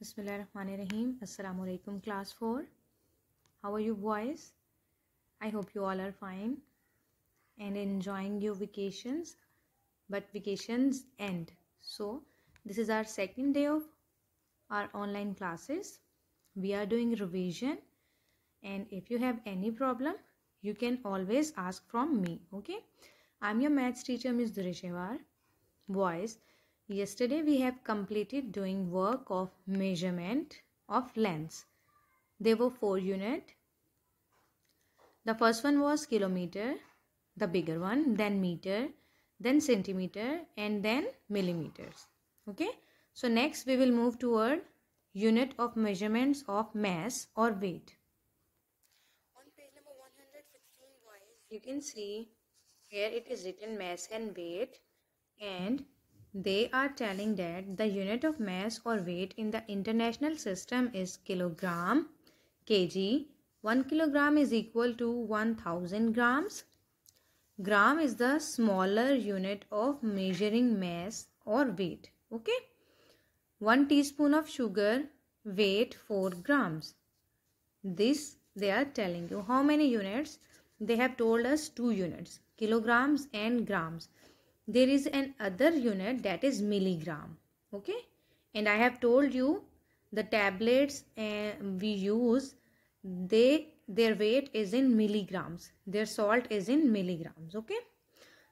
Bismillahirrahmanirrahim. Assalamu alaikum class 4. How are you boys? I hope you all are fine and enjoying your vacations. But vacations end. So this is our second day of our online classes. We are doing revision and if you have any problem you can always ask from me. Okay. I'm your maths teacher Ms. Dureshewar. Boys, Yesterday we have completed doing work of measurement of lengths. There were four units. The first one was kilometer, the bigger one, then meter, then centimeter and then millimeters. Okay. So next we will move toward unit of measurements of mass or weight. On page number 116 you can see here it is written mass and weight and they are telling that the unit of mass or weight in the international system is kilogram, kg. 1 kilogram is equal to 1000 grams. Gram is the smaller unit of measuring mass or weight. Okay. 1 teaspoon of sugar weight 4 grams. This they are telling you. How many units? They have told us 2 units. Kilograms and grams there is an other unit that is milligram okay and i have told you the tablets uh, we use they their weight is in milligrams their salt is in milligrams okay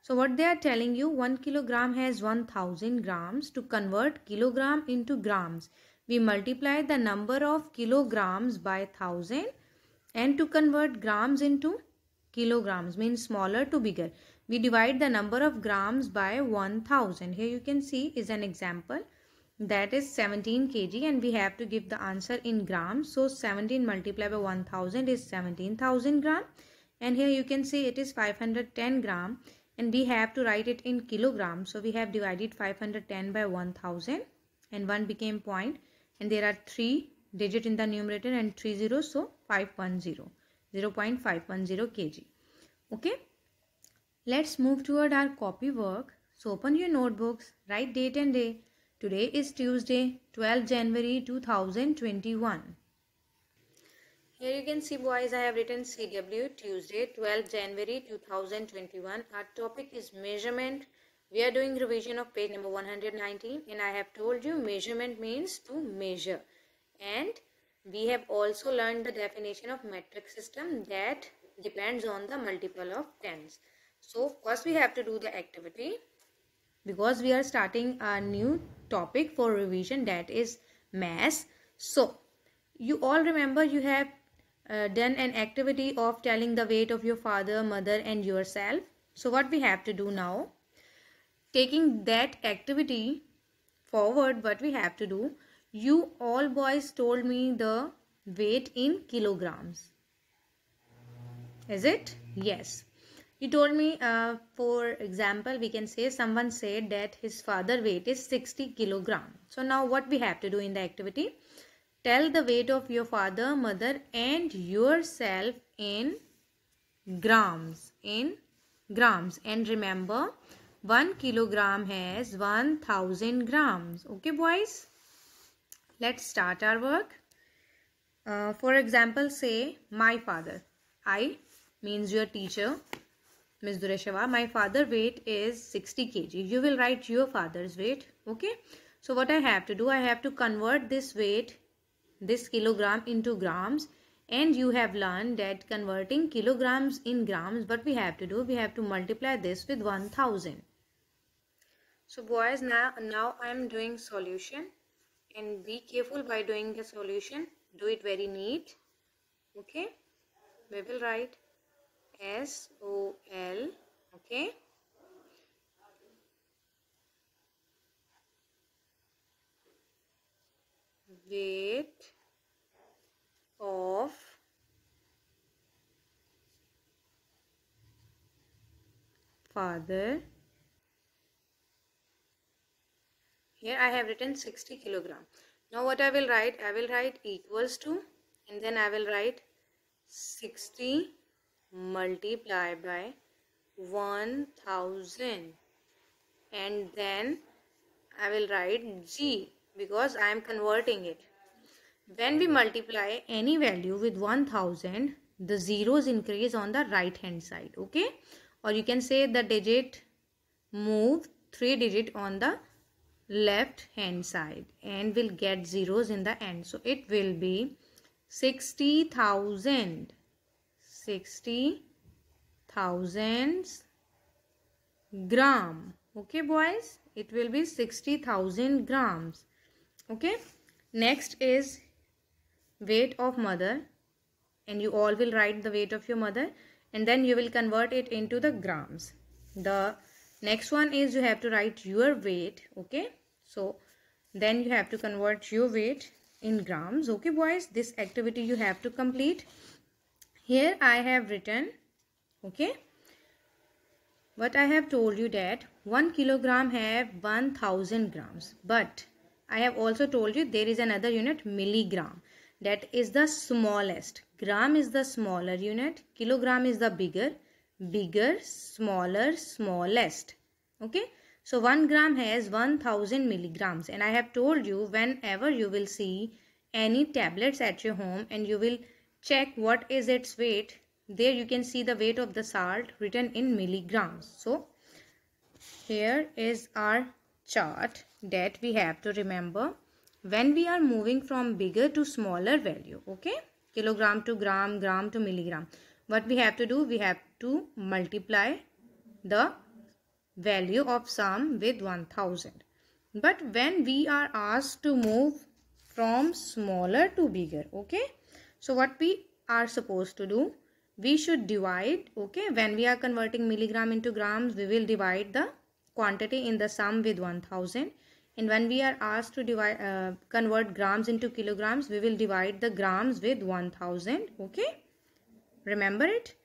so what they are telling you 1 kilogram has 1000 grams to convert kilogram into grams we multiply the number of kilograms by 1000 and to convert grams into kilograms means smaller to bigger we divide the number of grams by 1000 here you can see is an example that is 17 kg and we have to give the answer in grams so 17 multiplied by 1000 is 17000 gram and here you can see it is 510 gram and we have to write it in kilogram so we have divided 510 by 1000 and 1 became point and there are 3 digit in the numerator and 3 zeros so 510 0 0.510 kg okay Let's move toward our copy work. So open your notebooks, write date and day. Today is Tuesday, 12 January 2021. Here you can see boys I have written CW Tuesday 12 January 2021. Our topic is measurement. We are doing revision of page number 119 and I have told you measurement means to measure. And we have also learned the definition of metric system that depends on the multiple of tens. So first we have to do the activity because we are starting a new topic for revision that is mass. So you all remember you have uh, done an activity of telling the weight of your father, mother and yourself. So what we have to do now? Taking that activity forward what we have to do. You all boys told me the weight in kilograms. Is it? Yes. He told me, uh, for example, we can say someone said that his father weight is 60 kilogram. So now what we have to do in the activity? Tell the weight of your father, mother and yourself in grams. In grams. And remember, 1 kilogram has 1000 grams. Okay boys? Let's start our work. Uh, for example, say my father. I means your teacher Ms. Dureshava, my father weight is 60 kg. You will write your father's weight. Okay. So what I have to do, I have to convert this weight, this kilogram into grams. And you have learned that converting kilograms in grams, what we have to do, we have to multiply this with 1000. So boys, now, now I am doing solution. And be careful by doing the solution. Do it very neat. Okay. We will write S O L. Okay. Weight of father. Here I have written 60 kilogram. Now what I will write? I will write equals to and then I will write 60 multiply by 1000 and then I will write G because I am converting it. When we multiply any value with 1000 the zeros increase on the right hand side okay or you can say the digit move three digit on the left hand side and will get zeros in the end so it will be 60000 60 thousands gram okay boys it will be 60000 grams okay next is weight of mother and you all will write the weight of your mother and then you will convert it into the grams the next one is you have to write your weight okay so then you have to convert your weight in grams okay boys this activity you have to complete here I have written okay what I have told you that 1 kilogram have 1000 grams but I have also told you there is another unit milligram that is the smallest gram is the smaller unit kilogram is the bigger bigger smaller smallest okay so 1 gram has 1000 milligrams and I have told you whenever you will see any tablets at your home and you will check what is its weight there you can see the weight of the salt written in milligrams so here is our chart that we have to remember when we are moving from bigger to smaller value okay kilogram to gram gram to milligram what we have to do we have to multiply the value of sum with 1000 but when we are asked to move from smaller to bigger okay so what we are supposed to do? We should divide, okay, when we are converting milligram into grams, we will divide the quantity in the sum with 1000 and when we are asked to divide uh, convert grams into kilograms we will divide the grams with 1000 okay remember it